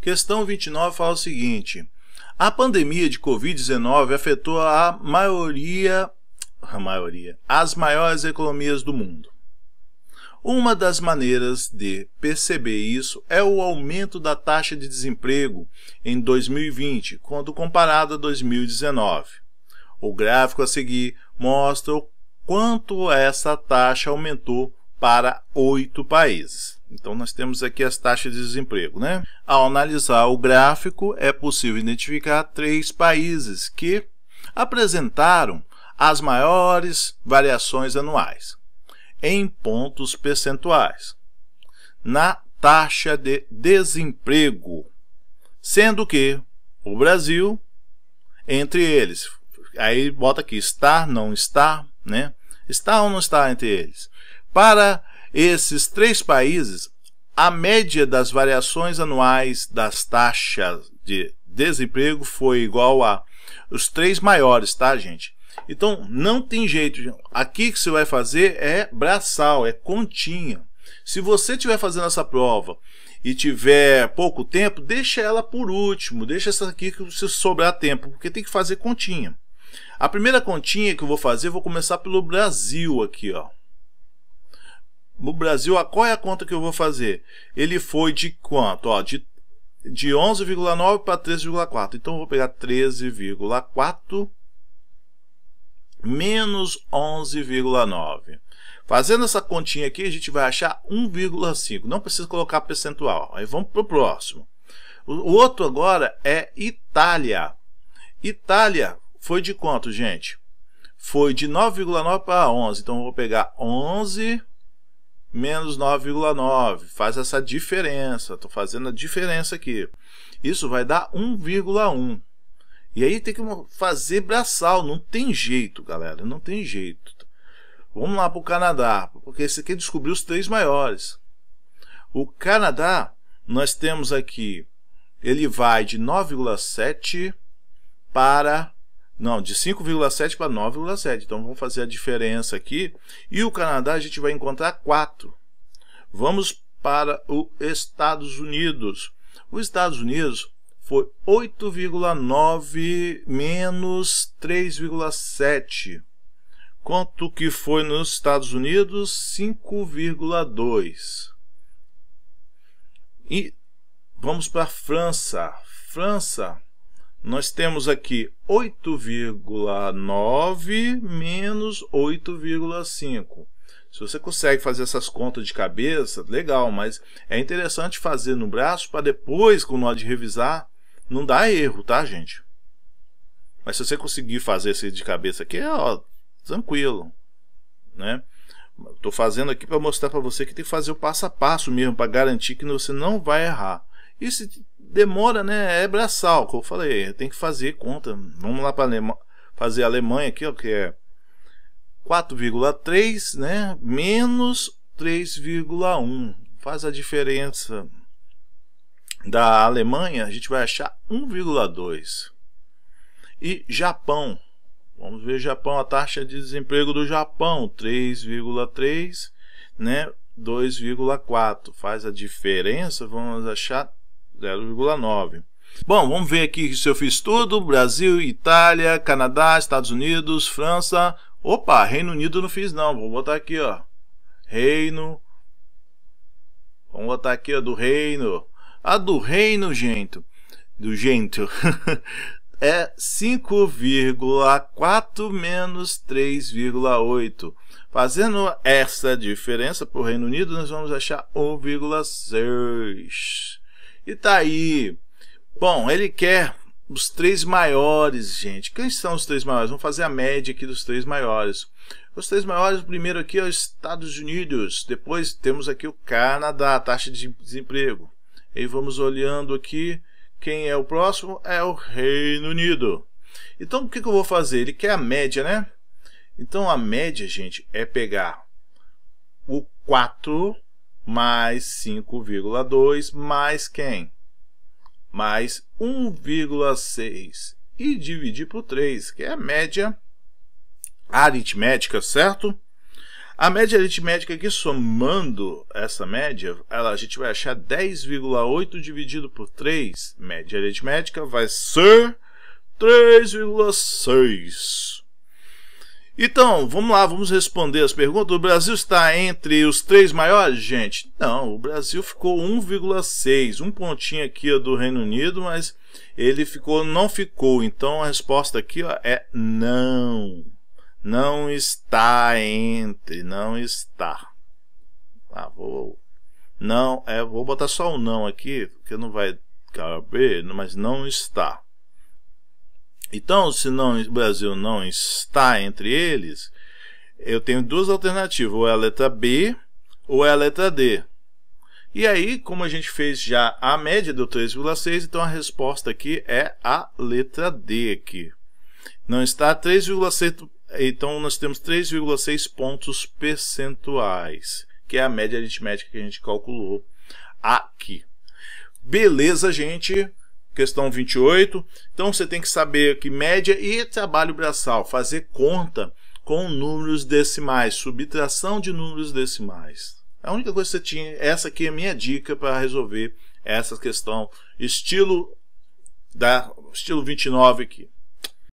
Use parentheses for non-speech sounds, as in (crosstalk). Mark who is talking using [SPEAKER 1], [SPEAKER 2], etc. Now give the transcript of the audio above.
[SPEAKER 1] Questão 29 fala o seguinte: a pandemia de Covid-19 afetou a maioria, a maioria, as maiores economias do mundo. Uma das maneiras de perceber isso é o aumento da taxa de desemprego em 2020, quando comparado a 2019. O gráfico a seguir mostra o quanto essa taxa aumentou para oito países. Então nós temos aqui as taxas de desemprego, né? Ao analisar o gráfico, é possível identificar três países que apresentaram as maiores variações anuais em pontos percentuais na taxa de desemprego, sendo que o Brasil entre eles, aí bota aqui está, não está, né? Está ou não está entre eles? Para esses três países, a média das variações anuais das taxas de desemprego foi igual a os três maiores, tá, gente? Então não tem jeito. Aqui que você vai fazer é braçal, é continha. Se você estiver fazendo essa prova e tiver pouco tempo, deixa ela por último, deixa essa aqui que se sobrar tempo, porque tem que fazer continha. A primeira continha que eu vou fazer, eu vou começar pelo Brasil aqui, ó no Brasil, a qual é a conta que eu vou fazer? Ele foi de quanto? Ó, de, de 11,9 para 13,4. Então eu vou pegar 13,4 menos 11,9. Fazendo essa continha aqui, a gente vai achar 1,5. Não precisa colocar percentual. Aí vamos para o próximo. O outro agora é Itália. Itália foi de quanto, gente? Foi de 9,9 para 11. Então eu vou pegar 11 menos 9,9. Faz essa diferença. Estou fazendo a diferença aqui. Isso vai dar 1,1. E aí tem que fazer braçal. Não tem jeito, galera. Não tem jeito. Vamos lá para o Canadá, porque esse aqui descobriu os três maiores. O Canadá, nós temos aqui, ele vai de 9,7 para não, de 5,7 para 9,7. Então vamos fazer a diferença aqui. E o Canadá a gente vai encontrar 4. Vamos para os Estados Unidos. Os Estados Unidos foi 8,9 menos 3,7. Quanto que foi nos Estados Unidos? 5,2. E vamos para a França. França nós temos aqui 8,9 menos 8,5. Se você consegue fazer essas contas de cabeça, legal, mas é interessante fazer no braço para depois, quando hora de revisar, não dá erro, tá, gente? Mas se você conseguir fazer esse de cabeça aqui, ó, tranquilo, né? Estou fazendo aqui para mostrar para você que tem que fazer o passo a passo mesmo, para garantir que você não vai errar. E se demora, né? É braçal, como eu falei, tem que fazer conta. Vamos lá para Alema... fazer a Alemanha aqui, ó, que é 4,3, né? Menos 3,1. Faz a diferença da Alemanha, a gente vai achar 1,2. E Japão, vamos ver Japão, a taxa de desemprego do Japão, 3,3, né? 2,4 faz a diferença, vamos achar 0,9. Bom, vamos ver aqui se eu fiz tudo: Brasil, Itália, Canadá, Estados Unidos, França. Opa, Reino Unido não fiz não. Vou botar aqui, ó. Reino. Vamos botar aqui, ó, do Reino. A do Reino, gente. Do gente. (laughs) é 5,4 menos 3,8. Fazendo essa diferença para o Reino Unido, nós vamos achar 1,6. E tá aí. Bom, ele quer os três maiores, gente. Quem são os três maiores? Vamos fazer a média aqui dos três maiores. Os três maiores, o primeiro aqui é os Estados Unidos. Depois temos aqui o Canadá, a taxa de desemprego. E vamos olhando aqui. Quem é o próximo? É o Reino Unido. Então, o que, eu vou fazer? Ele quer a média, né? Então, a média, gente, é pegar o 4 mais 5,2 mais quem? Mais 1,6 e dividir por 3, que é a média aritmética, certo? A média aritmética aqui, somando essa média, ela, a gente vai achar 10,8 dividido por 3. Média aritmética vai ser 3,6. Então, vamos lá, vamos responder as perguntas. O Brasil está entre os três maiores, gente? Não, o Brasil ficou 1,6, um pontinho aqui do Reino Unido, mas ele ficou, não ficou. Então a resposta aqui ó, é não. Não está entre, não está. Ah, vou. Não, é, vou botar só o um não aqui, porque não vai caber, mas não está. Então, se não, o Brasil não está entre eles, eu tenho duas alternativas, ou é a letra B ou é a letra D. E aí, como a gente fez já a média do 3,6, então a resposta aqui é a letra D aqui. Não está 3,6, então nós temos 3,6 pontos percentuais, que é a média aritmética que a gente calculou aqui. Beleza, gente? Questão 28. Então você tem que saber que média e trabalho braçal, fazer conta com números decimais, subtração de números decimais. A única coisa que você tinha, essa aqui é a minha dica para resolver essa questão, estilo da estilo 29 aqui.